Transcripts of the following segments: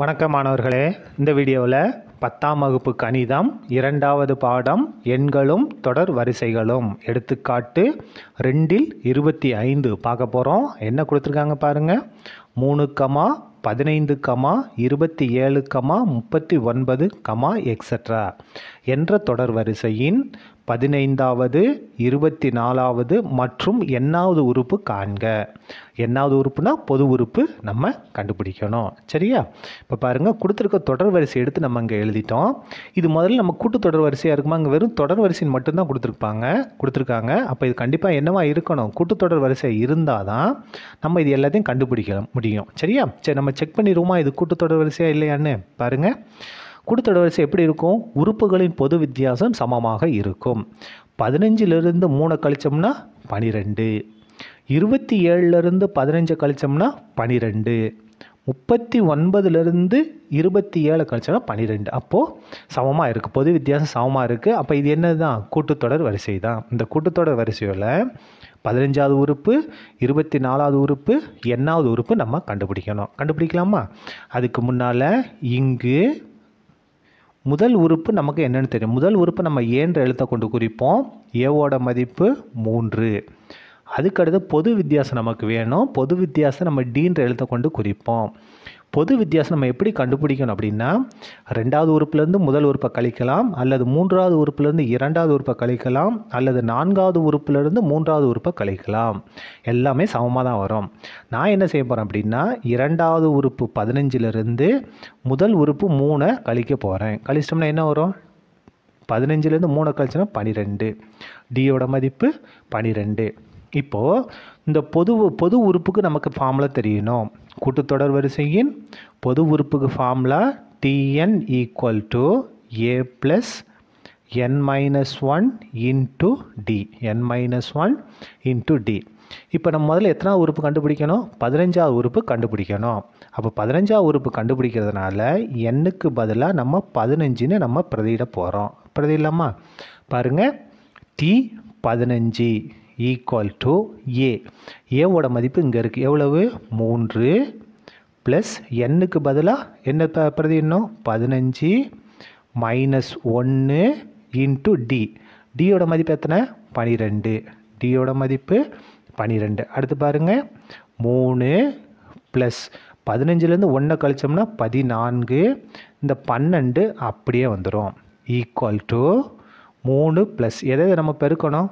வணக்கம் மாணவர்களே இந்த வீடியோவில் பத்தாம் வகுப்பு கணிதம் இரண்டாவது பாடம் எண்களும் தொடர் வரிசைகளும் எடுத்துக்காட்டு ரெண்டில் இருபத்தி ஐந்து பார்க்க போகிறோம் என்ன கொடுத்துருக்காங்க பாருங்கள் மூணு கமா பதினைந்து கமா இருபத்தி ஏழு கமா முப்பத்தி ஒன்பது கமா எக்ஸட்ரா என்ற தொடர் வரிசையின் பதினைந்தாவது இருபத்தி நாலாவது மற்றும் எண்ணாவது உறுப்பு காண்க எண்ணாவது உறுப்புனா பொது உறுப்பு நம்ம கண்டுபிடிக்கணும் சரியா இப்போ பாருங்கள் கொடுத்துருக்க தொடர் வரிசை எடுத்து நம்ம இங்கே எழுதிட்டோம் இது முதல்ல நம்ம கூட்டு தொடர் வரிசையாக இருக்குமா அங்கே வெறும் தொடர் வரிசைன்னு மட்டும்தான் கொடுத்துருப்பாங்க கொடுத்துருக்காங்க அப்போ இது கண்டிப்பாக என்னவா இருக்கணும் கூட்டு தொடர் வரிசை இருந்தால் தான் நம்ம இது எல்லாத்தையும் கண்டுபிடிக்க முடியும் முடியும் சரியா சரி நம்ம செக் பண்ணிடுவோமா இது கூட்டத்தொடர் வரிசையா இல்லையான்னு பாருங்கள் கூட்டத்தொடர் வரிசை எப்படி இருக்கும் உறுப்புகளின் பொது வித்தியாசம் சமமாக இருக்கும் பதினஞ்சிலிருந்து மூணை கழிச்சோம்னா பனிரெண்டு இருபத்தி ஏழுலேருந்து பதினஞ்சு கழிச்சோம்னா பனிரெண்டு முப்பத்தி ஒன்பதுலேருந்து இருபத்தி ஏழு கழிச்சாலும் பன்னிரெண்டு அப்போது சமமாக இருக்குது பொது வித்தியாசம் சமமாக இருக்குது அப்போ இது என்ன தான் கூட்டுத்தொடர் வரிசை தான் இந்த கூட்டுத்தொடர் வரிசையில் பதினஞ்சாவது உறுப்பு இருபத்தி நாலாவது உறுப்பு எண்ணாவது உறுப்பு நம்ம கண்டுபிடிக்கணும் கண்டுபிடிக்கலாமா அதுக்கு முன்னால் இங்கு முதல் உறுப்பு நமக்கு என்னென்னு தெரியும் முதல் உறுப்பு நம்ம ஏன்ற எழுத்தை கொண்டு குறிப்போம் ஏவோட மதிப்பு மூன்று அதுக்கடுத்து பொது வித்தியாசம் நமக்கு வேணும் பொது வித்தியாசம் நம்ம டீன்ற எழுத்தை கொண்டு குறிப்போம் பொது வித்தியாசம் நம்ம எப்படி கண்டுபிடிக்கணும் அப்படின்னா ரெண்டாவது உறுப்புலேருந்து முதல் உறுப்பை கழிக்கலாம் அல்லது மூன்றாவது உறுப்புலேருந்து இரண்டாவது உறுப்பை கழிக்கலாம் அல்லது நான்காவது உறுப்புலேருந்து மூன்றாவது உறுப்பை கழிக்கலாம் எல்லாமே சமமாக தான் வரும் நான் என்ன செய்ய போகிறேன் அப்படின்னா இரண்டாவது உறுப்பு பதினஞ்சிலிருந்து முதல் உறுப்பு மூணை கழிக்க போகிறேன் கழிச்சிட்டோம்னா என்ன வரும் பதினஞ்சுலேருந்து மூணை கழிச்சுனா பனிரெண்டு டியோட மதிப்பு பனிரெண்டு இப்போது இந்த பொது பொது உறுப்புக்கு நமக்கு ஃபார்முலா தெரியணும் கூட்டுத்தொடர் வரிசையின் பொது உறுப்புக்கு formula TN equal to A plus N minus one into D N minus one into D இப்போ நம்ம முதல்ல எத்தனாவது உறுப்பு கண்டுபிடிக்கணும் பதினஞ்சாவது உறுப்பு கண்டுபிடிக்கணும் அப்போ பதினஞ்சாவது உறுப்பு கண்டுபிடிக்கிறதுனால எண்ணுக்கு பதிலாக நம்ம பதினஞ்சுன்னு நம்ம பிரதியிட போகிறோம் பிரதியிடலாமா பாருங்கள் டி பதினஞ்சு ஈக்குவல் டு ஏ ஏவோட மதிப்பு இங்கே இருக்குது எவ்வளவு மூன்று ப்ளஸ் எண்ணுக்கு பதிலாக என்ன பிரதி இன்னும் பதினஞ்சு மைனஸ் ஒன்று இன்ட்டு டி டியோட மதிப்பு எத்தனை பனிரெண்டு டியோட மதிப்பு பனிரெண்டு அடுத்து பாருங்கள் மூணு ப்ளஸ் பதினஞ்சுலேருந்து ஒன்றை கழிச்சோம்னா பதினான்கு இந்த பன்னெண்டு அப்படியே வந்துடும் ஈக்குவல் டு மூணு ப்ளஸ் எதை நம்ம பெருக்கணும்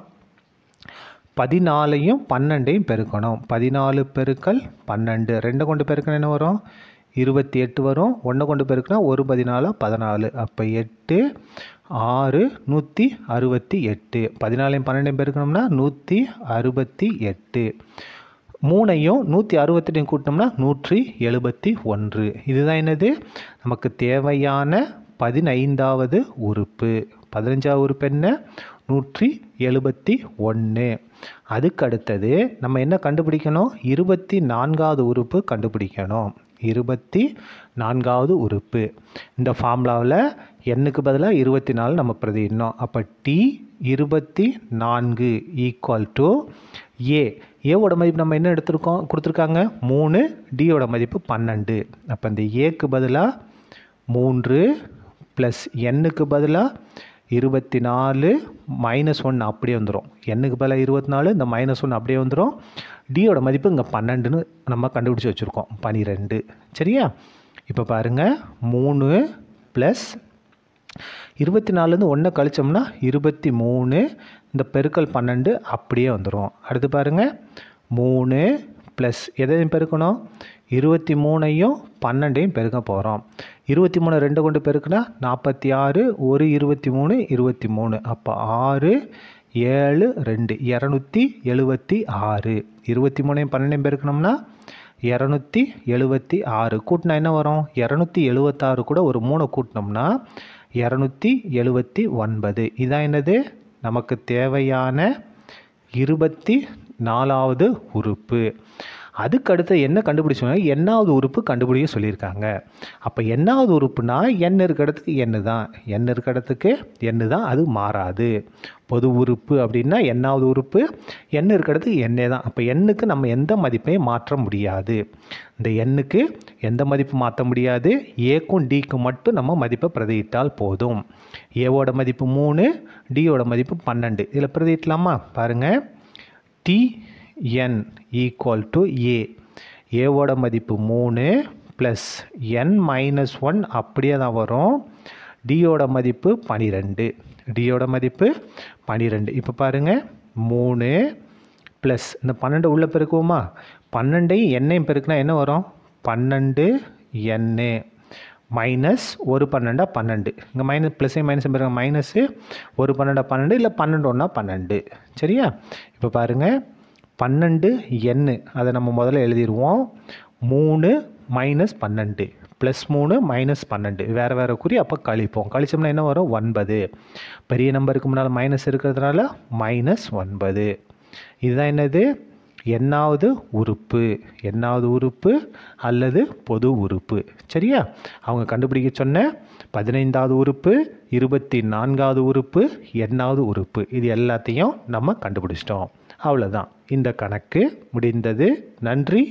பதினாலையும் பன்னெண்டையும் பெருக்கணும் பதினாலு பெருக்கல் பன்னெண்டு ரெண்டை கொண்டு பெருக்கணும் என்ன வரும் இருபத்தி எட்டு வரும் ஒன்றை கொண்டு பெருக்கினா ஒரு பதினாலு பதினாலு அப்போ எட்டு ஆறு நூற்றி அறுபத்தி எட்டு பதினாலையும் பன்னெண்டையும் பெருக்கணும்னா நூற்றி அறுபத்தி எட்டு மூணையும் நூற்றி அறுபத்தெட்டையும் கூட்டினோம்னா நூற்றி எழுபத்தி ஒன்று இதுதான் என்னது நமக்கு தேவையான பதினைந்தாவது உறுப்பு பதினஞ்சாவது உறுப்பு என்ன நூற்றி எழுபத்தி ஒன்று அதுக்கு அடுத்தது நம்ம என்ன கண்டுபிடிக்கணும் இருபத்தி நான்காவது உறுப்பு கண்டுபிடிக்கணும் இருபத்தி நான்காவது உறுப்பு இந்த ஃபார்முலாவில் எண்ணுக்கு பதிலாக இருபத்தி நாலு நம்ம பிரதிடணும் அப்போ டி இருபத்தி நான்கு ஈக்குவல் டு ஏ ஏவோட மதிப்பு நம்ம என்ன எடுத்திருக்கோம் கொடுத்துருக்காங்க மூணு டியோட மதிப்பு பன்னெண்டு அப்போ இந்த ஏக்கு பதிலாக மூன்று ப்ளஸ் எண்ணுக்கு பதிலாக இருபத்தி நாலு மைனஸ் ஒன் அப்படியே வந்துடும் என்னுக்கு பல இருபத்தி நாலு இந்த மைனஸ் ஒன் அப்படியே வந்துடும் டியோட மதிப்பு இங்கே பன்னெண்டுன்னு நம்ம கண்டுபிடிச்சி வச்சுருக்கோம் பனிரெண்டு சரியா இப்போ பாருங்கள் மூணு ப்ளஸ் இருபத்தி நாலுலேருந்து ஒன்றை கழிச்சோம்னா இருபத்தி மூணு இந்த பெருக்கல் பன்னெண்டு அப்படியே வந்துடும் அடுத்து பாருங்கள் மூணு ப்ளஸ் எதையும் பெருக்கணும் இருபத்தி மூணையும் பன்னெண்டையும் பெருக்க போகிறோம் இருபத்தி மூணு ரெண்டு கொண்டு பெருக்குனா நாற்பத்தி ஆறு ஒரு இருபத்தி மூணு இருபத்தி மூணு அப்போ ஆறு ஏழு ரெண்டு இரநூத்தி எழுபத்தி ஆறு இருபத்தி மூணையும் பன்னெண்டையும் பெருக்கணும்னா இரநூத்தி எழுபத்தி ஆறு கூட்டினா என்ன வரும் இரநூத்தி எழுபத்தாறு கூட ஒரு மூணை கூட்டினோம்னா இரநூத்தி எழுபத்தி ஒன்பது இதான் என்னது நமக்கு தேவையான இருபத்தி நாலாவது உறுப்பு அதுக்கடுத்து என்ன கண்டுபிடிச்சோம்னா என்னாவது உறுப்பு கண்டுபிடிக்க சொல்லியிருக்காங்க அப்போ என்னாவது உறுப்புனா எண் இருக்க இடத்துக்கு எண்ணு தான் எண் இருக்க இடத்துக்கு என்ன தான் அது மாறாது பொது உறுப்பு அப்படின்னா எண்ணாவது உறுப்பு எண் இருக்க இடத்துக்கு எண்ணே தான் அப்போ எண்ணுக்கு நம்ம எந்த மதிப்பையும் மாற்ற முடியாது இந்த எண்ணுக்கு எந்த மதிப்பு மாற்ற முடியாது ஏக்கும் டிக்கும் மட்டும் நம்ம மதிப்பை பிரதியிட்டால் போதும் ஏவோட மதிப்பு மூணு டியோட மதிப்பு பன்னெண்டு இதில் பிரதியிட்டலாமா பாருங்கள் T N equal to A ஏவோட மதிப்பு மூணு ப்ளஸ் என் மைனஸ் ஒன் அப்படியே தான் வரும் டியோட மதிப்பு பனிரெண்டு டியோட மதிப்பு பனிரெண்டு இப்போ பாருங்கள் மூணு ப்ளஸ் இந்த பன்னெண்டு உள்ளே பெருக்குவோமா பன்னெண்டையும் எண்ணையும் பெருக்குனா என்ன வரும் பன்னெண்டு எண்ணு மைனஸ் ஒரு பன்னெண்டா பன்னெண்டு இங்கே மைனஸ் ப்ளஸ்ஸையும் மைனஸும் பெருங்க மைனஸு ஒரு பன்னெண்டா பன்னெண்டு இல்லை பன்னெண்டு ஒன்றா பன்னெண்டு சரியா இப்போ பாருங்கள் பன்னெண்டு எண்ணு அதை நம்ம முதல்ல எழுதிடுவோம் மூணு மைனஸ் பன்னெண்டு ப்ளஸ் மூணு மைனஸ் பன்னெண்டு வேறு வேறு குறி அப்போ கழிப்போம் கழிச்சோம்னா என்ன வரும் ஒன்பது பெரிய நம்பருக்கு முன்னால் மைனஸ் இருக்கிறதுனால மைனஸ் ஒன்பது இதுதான் என்னது என்னாவது உறுப்பு என்னாவது உறுப்பு அல்லது பொது உறுப்பு சரியா அவங்க கண்டுபிடிக்க சொன்ன பதினைந்தாவது உறுப்பு இருபத்தி நான்காவது உறுப்பு எண்ணாவது உறுப்பு இது எல்லாத்தையும் நம்ம கண்டுபிடிச்சிட்டோம் அவ்வளோதான் இந்த கணக்கு முடிந்தது நன்றி